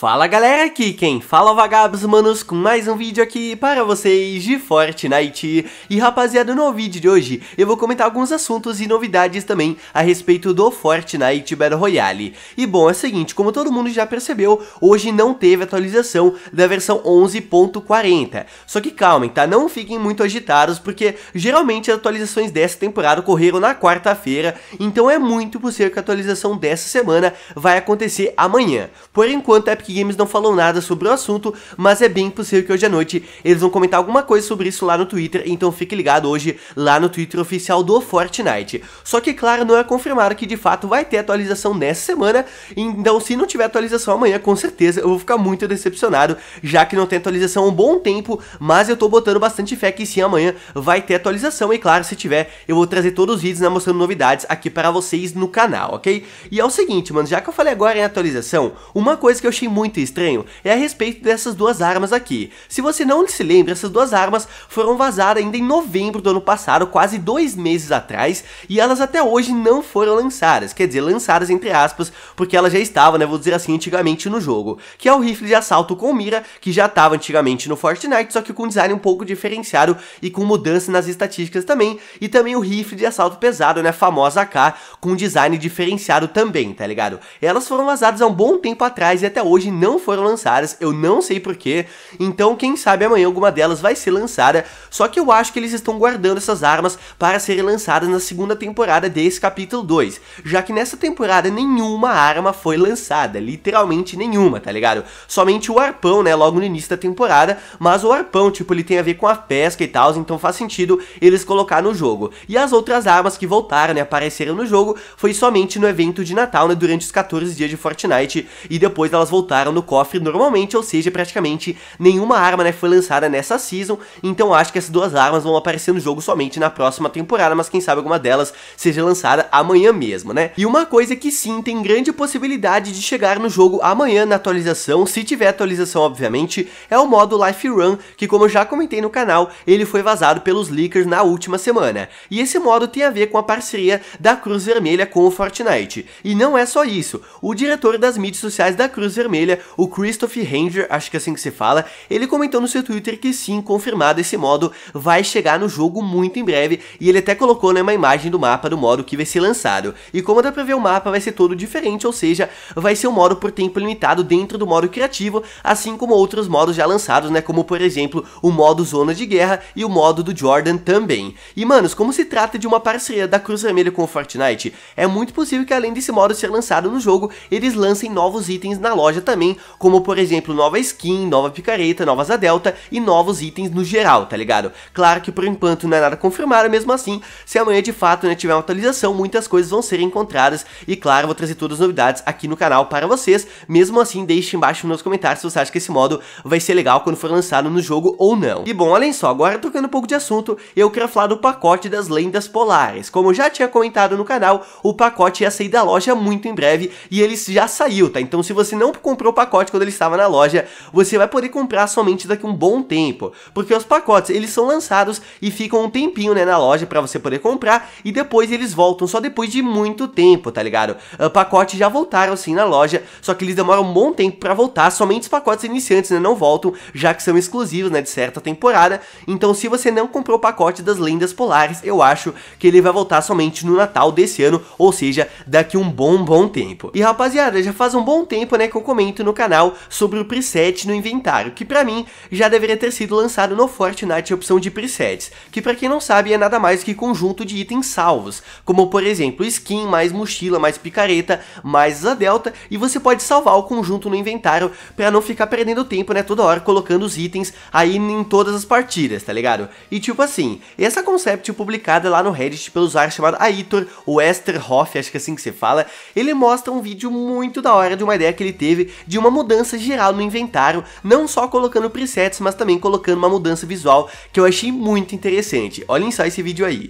Fala galera, aqui quem fala é vagabos manos com mais um vídeo aqui para vocês de Fortnite E rapaziada, no vídeo de hoje eu vou comentar alguns assuntos e novidades também a respeito do Fortnite Battle Royale E bom, é o seguinte, como todo mundo já percebeu, hoje não teve atualização da versão 11.40 Só que calmem, tá? Não fiquem muito agitados porque geralmente as atualizações dessa temporada ocorreram na quarta-feira Então é muito possível que a atualização dessa semana vai acontecer amanhã Por enquanto é porque Epic Games não falou nada sobre o assunto, mas é bem possível que hoje à noite eles vão comentar alguma coisa sobre isso lá no Twitter, então fique ligado hoje lá no Twitter oficial do Fortnite. Só que, claro, não é confirmado que de fato vai ter atualização nessa semana, então se não tiver atualização amanhã, com certeza eu vou ficar muito decepcionado, já que não tem atualização há um bom tempo, mas eu tô botando bastante fé que sim, amanhã vai ter atualização, e claro, se tiver, eu vou trazer todos os vídeos, né, mostrando novidades aqui para vocês no canal, ok? E é o seguinte, mano, já que eu falei agora em atualização, uma coisa que eu achei muito muito estranho é a respeito dessas duas armas aqui. Se você não se lembra, essas duas armas foram vazadas ainda em novembro do ano passado, quase dois meses atrás, e elas até hoje não foram lançadas, quer dizer, lançadas entre aspas, porque elas já estavam, né, vou dizer assim, antigamente no jogo, que é o rifle de assalto com mira, que já estava antigamente no Fortnite, só que com design um pouco diferenciado e com mudança nas estatísticas também, e também o rifle de assalto pesado, né, famosa AK, com design diferenciado também, tá ligado? Elas foram vazadas há um bom tempo atrás e até hoje não foram lançadas, eu não sei porquê, então quem sabe amanhã alguma delas vai ser lançada, só que eu acho que eles estão guardando essas armas para serem lançadas na segunda temporada desse capítulo 2, já que nessa temporada nenhuma arma foi lançada, literalmente nenhuma, tá ligado? Somente o arpão, né, logo no início da temporada, mas o arpão, tipo, ele tem a ver com a pesca e tal, então faz sentido eles colocar no jogo. E as outras armas que voltaram, né, apareceram no jogo, foi somente no evento de Natal, né, durante os 14 dias de Fortnite, e depois elas voltaram lançaram no cofre normalmente, ou seja, praticamente nenhuma arma né, foi lançada nessa season, então acho que essas duas armas vão aparecer no jogo somente na próxima temporada, mas quem sabe alguma delas seja lançada amanhã mesmo, né? E uma coisa que sim, tem grande possibilidade de chegar no jogo amanhã na atualização, se tiver atualização obviamente, é o modo Life Run, que como eu já comentei no canal, ele foi vazado pelos leakers na última semana. E esse modo tem a ver com a parceria da Cruz Vermelha com o Fortnite. E não é só isso, o diretor das mídias sociais da Cruz Vermelha vermelha, o Christoph Ranger, acho que é assim que se fala, ele comentou no seu Twitter que sim, confirmado esse modo, vai chegar no jogo muito em breve, e ele até colocou né, uma imagem do mapa do modo que vai ser lançado. E como dá pra ver, o mapa vai ser todo diferente, ou seja, vai ser um modo por tempo limitado dentro do modo criativo, assim como outros modos já lançados, né, como por exemplo, o modo Zona de Guerra e o modo do Jordan também. E manos, como se trata de uma parceria da Cruz Vermelha com o Fortnite, é muito possível que além desse modo ser lançado no jogo, eles lancem novos itens na loja também, como por exemplo nova skin, nova picareta, novas a Delta e novos itens no geral, tá ligado? Claro que por enquanto não é nada confirmado, mesmo assim, se amanhã de fato né, tiver uma atualização, muitas coisas vão ser encontradas e claro, vou trazer todas as novidades aqui no canal para vocês, mesmo assim deixe embaixo nos comentários se você acha que esse modo vai ser legal quando for lançado no jogo ou não. E bom, além só, agora trocando um pouco de assunto, eu quero falar do pacote das lendas polares, como eu já tinha comentado no canal, o pacote ia sair da loja muito em breve e ele já saiu, tá? Então se você não comprou comprou o pacote quando ele estava na loja, você vai poder comprar somente daqui um bom tempo, porque os pacotes eles são lançados e ficam um tempinho né, na loja para você poder comprar e depois eles voltam só depois de muito tempo, tá ligado? Uh, pacotes já voltaram sim na loja, só que eles demoram um bom tempo para voltar, somente os pacotes iniciantes né, não voltam, já que são exclusivos né, de certa temporada, então se você não comprou o pacote das lendas polares, eu acho que ele vai voltar somente no Natal desse ano, ou seja, daqui um bom, bom tempo. E rapaziada, já faz um bom tempo né, que eu comento no canal sobre o preset no inventário, que para mim já deveria ter sido lançado no Fortnite a opção de presets, que para quem não sabe é nada mais que conjunto de itens salvos, como por exemplo skin, mais mochila, mais picareta, mais a delta, e você pode salvar o conjunto no inventário para não ficar perdendo tempo, né, toda hora colocando os itens aí em todas as partidas, tá ligado? E tipo assim, essa concept publicada lá no Reddit pelo usuário chamado Aitor Hoff, acho que é assim que se fala, ele mostra um vídeo muito da hora de uma ideia que ele teve de uma mudança geral no inventário, não só colocando presets, mas também colocando uma mudança visual que eu achei muito interessante. Olhem só esse vídeo aí.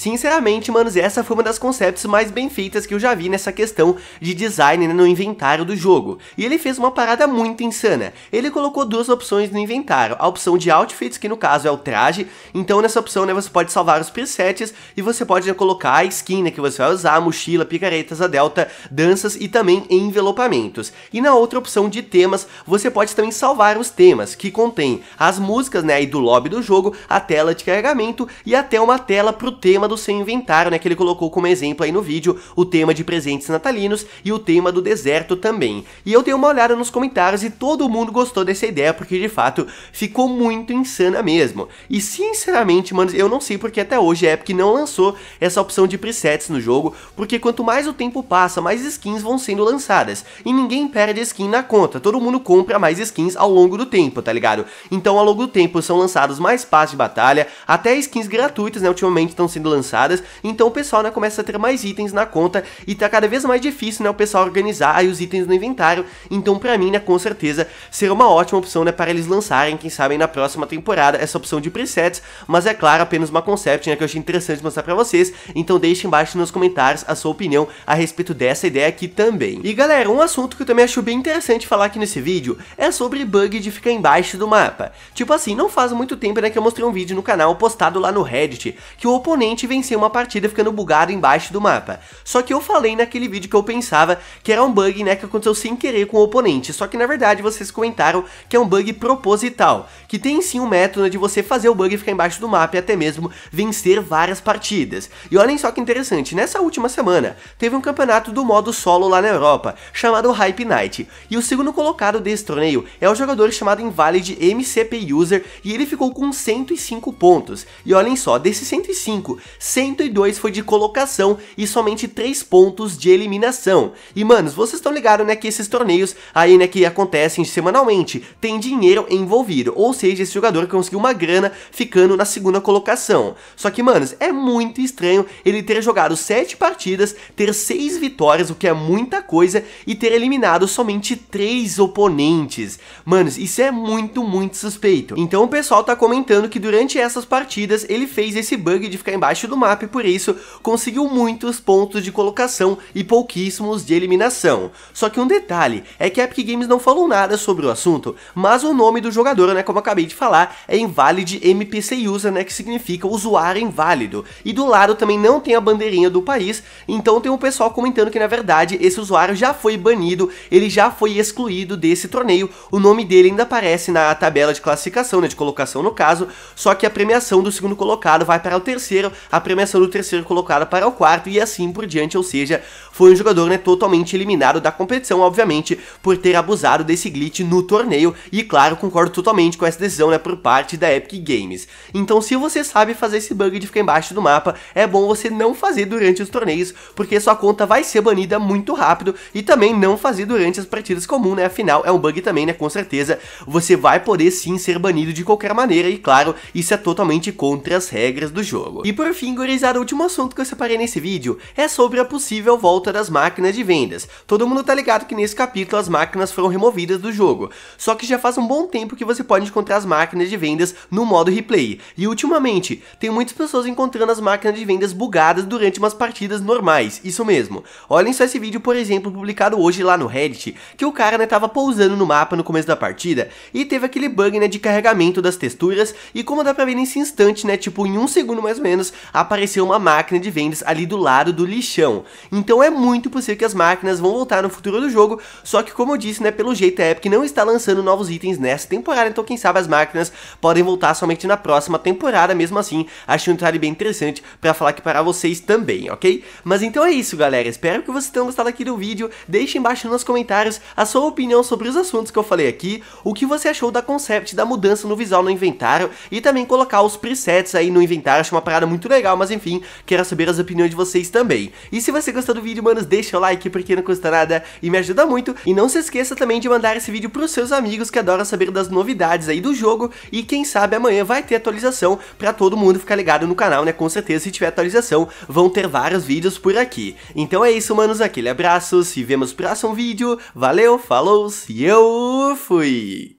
Sinceramente, manos, essa foi uma das concepts mais bem feitas que eu já vi nessa questão de design né, no inventário do jogo. E ele fez uma parada muito insana. Ele colocou duas opções no inventário, a opção de outfits, que no caso é o traje, então nessa opção né, você pode salvar os presets e você pode né, colocar a skin né, que você vai usar, mochila, picaretas, a delta, danças e também envelopamentos. E na outra opção de temas, você pode também salvar os temas, que contém as músicas né, aí do lobby do jogo, a tela de carregamento e até uma tela pro tema do seu inventário, né, que ele colocou como exemplo aí no vídeo, o tema de presentes natalinos e o tema do deserto também. E eu dei uma olhada nos comentários e todo mundo gostou dessa ideia, porque de fato ficou muito insana mesmo. E sinceramente, mano, eu não sei porque até hoje a Epic não lançou essa opção de presets no jogo, porque quanto mais o tempo passa, mais skins vão sendo lançadas, e ninguém perde skin na conta, todo mundo compra mais skins ao longo do tempo, tá ligado? Então ao longo do tempo são lançados mais passos de batalha, até skins gratuitas, né, ultimamente estão sendo lançadas lançadas, então o pessoal né, começa a ter mais itens na conta e tá cada vez mais difícil né, o pessoal organizar aí os itens no inventário, então para mim né, com certeza será uma ótima opção né, para eles lançarem, quem sabe na próxima temporada, essa opção de presets, mas é claro apenas uma concept né, que eu achei interessante mostrar para vocês, então deixe embaixo nos comentários a sua opinião a respeito dessa ideia aqui também. E galera, um assunto que eu também acho bem interessante falar aqui nesse vídeo é sobre bug de ficar embaixo do mapa. Tipo assim, não faz muito tempo né, que eu mostrei um vídeo no canal postado lá no Reddit, que o oponente vencer uma partida ficando bugado embaixo do mapa. Só que eu falei naquele vídeo que eu pensava que era um bug, né, que aconteceu sem querer com o oponente, só que na verdade vocês comentaram que é um bug proposital, que tem sim um método de você fazer o bug ficar embaixo do mapa e até mesmo vencer várias partidas. E olhem só que interessante, nessa última semana teve um campeonato do modo solo lá na Europa, chamado Hype Night, e o segundo colocado desse torneio é o jogador chamado Invalid MCP User, e ele ficou com 105 pontos. E olhem só, desses 105, 102 foi de colocação e somente 3 pontos de eliminação. E, manos, vocês estão ligados, né, que esses torneios aí, né, que acontecem semanalmente, tem dinheiro envolvido, ou seja, esse jogador conseguiu uma grana ficando na segunda colocação. Só que, manos, é muito estranho ele ter jogado 7 partidas, ter 6 vitórias, o que é muita coisa, e ter eliminado somente 3 oponentes. Manos, isso é muito, muito suspeito. Então o pessoal tá comentando que durante essas partidas ele fez esse bug de ficar embaixo do mapa e por isso conseguiu muitos pontos de colocação e pouquíssimos de eliminação. Só que um detalhe é que a Epic Games não falou nada sobre o assunto, mas o nome do jogador, né, como acabei de falar, é Invalid MPC User, né, que significa usuário inválido. E do lado também não tem a bandeirinha do país, então tem um pessoal comentando que na verdade esse usuário já foi banido, ele já foi excluído desse torneio, o nome dele ainda aparece na tabela de classificação, né, de colocação no caso, só que a premiação do segundo colocado vai para o terceiro, a a premiação do terceiro colocado para o quarto e assim por diante, ou seja, foi um jogador né, totalmente eliminado da competição, obviamente, por ter abusado desse glitch no torneio, e claro, concordo totalmente com essa decisão né, por parte da Epic Games. Então se você sabe fazer esse bug de ficar embaixo do mapa, é bom você não fazer durante os torneios, porque sua conta vai ser banida muito rápido, e também não fazer durante as partidas comum, né, afinal é um bug também, né, com certeza, você vai poder sim ser banido de qualquer maneira, e claro, isso é totalmente contra as regras do jogo. E por fim, Aí, gurizada, o último assunto que eu separei nesse vídeo é sobre a possível volta das máquinas de vendas. Todo mundo tá ligado que nesse capítulo as máquinas foram removidas do jogo, só que já faz um bom tempo que você pode encontrar as máquinas de vendas no modo replay, e ultimamente tem muitas pessoas encontrando as máquinas de vendas bugadas durante umas partidas normais, isso mesmo. Olhem só esse vídeo, por exemplo, publicado hoje lá no Reddit, que o cara né, tava pousando no mapa no começo da partida e teve aquele bug né, de carregamento das texturas, e como dá pra ver nesse instante, né, tipo em um segundo mais ou menos, apareceu uma máquina de vendas ali do lado do lixão. Então é muito possível que as máquinas vão voltar no futuro do jogo, só que como eu disse, né, pelo jeito a Epic não está lançando novos itens nessa temporada, então quem sabe as máquinas podem voltar somente na próxima temporada, mesmo assim, achei um detalhe bem interessante para falar aqui para vocês também, ok? Mas então é isso, galera, espero que vocês tenham gostado aqui do vídeo, deixe embaixo nos comentários a sua opinião sobre os assuntos que eu falei aqui, o que você achou da concept da mudança no visual no inventário e também colocar os presets aí no inventário, acho uma parada muito legal, legal, mas enfim, quero saber as opiniões de vocês também. E se você gostou do vídeo, manos, deixa o like, porque não custa nada e me ajuda muito. E não se esqueça também de mandar esse vídeo pros seus amigos que adoram saber das novidades aí do jogo. E quem sabe amanhã vai ter atualização pra todo mundo ficar ligado no canal, né? Com certeza, se tiver atualização, vão ter vários vídeos por aqui. Então é isso, manos, aquele abraço, se vemos no próximo vídeo. Valeu, falou, e eu fui!